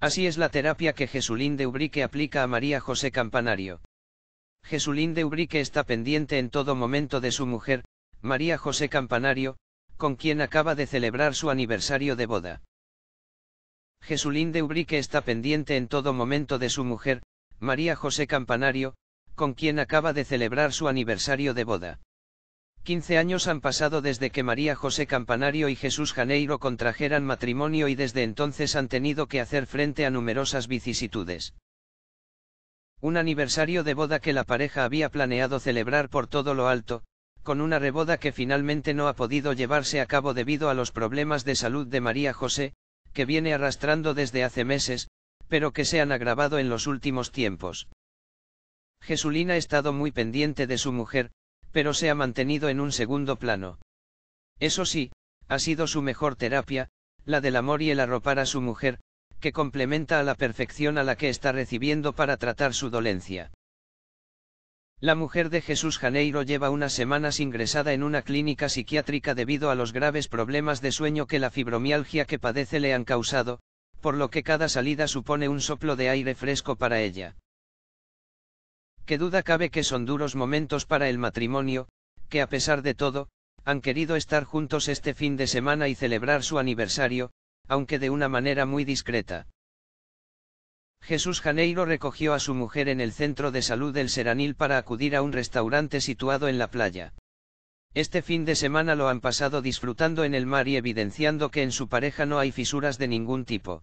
Así es la terapia que Jesulín de Ubrique aplica a María José Campanario. Jesulín de Ubrique está pendiente en todo momento de su mujer, María José Campanario, con quien acaba de celebrar su aniversario de boda. Jesulín de Ubrique está pendiente en todo momento de su mujer, María José Campanario, con quien acaba de celebrar su aniversario de boda. 15 años han pasado desde que María José Campanario y Jesús Janeiro contrajeran matrimonio y desde entonces han tenido que hacer frente a numerosas vicisitudes. Un aniversario de boda que la pareja había planeado celebrar por todo lo alto, con una reboda que finalmente no ha podido llevarse a cabo debido a los problemas de salud de María José, que viene arrastrando desde hace meses, pero que se han agravado en los últimos tiempos. Jesulina ha estado muy pendiente de su mujer, pero se ha mantenido en un segundo plano. Eso sí, ha sido su mejor terapia, la del amor y el arropar a su mujer, que complementa a la perfección a la que está recibiendo para tratar su dolencia. La mujer de Jesús Janeiro lleva unas semanas ingresada en una clínica psiquiátrica debido a los graves problemas de sueño que la fibromialgia que padece le han causado, por lo que cada salida supone un soplo de aire fresco para ella. Que duda cabe que son duros momentos para el matrimonio, que a pesar de todo, han querido estar juntos este fin de semana y celebrar su aniversario, aunque de una manera muy discreta. Jesús Janeiro recogió a su mujer en el centro de salud del Seranil para acudir a un restaurante situado en la playa. Este fin de semana lo han pasado disfrutando en el mar y evidenciando que en su pareja no hay fisuras de ningún tipo.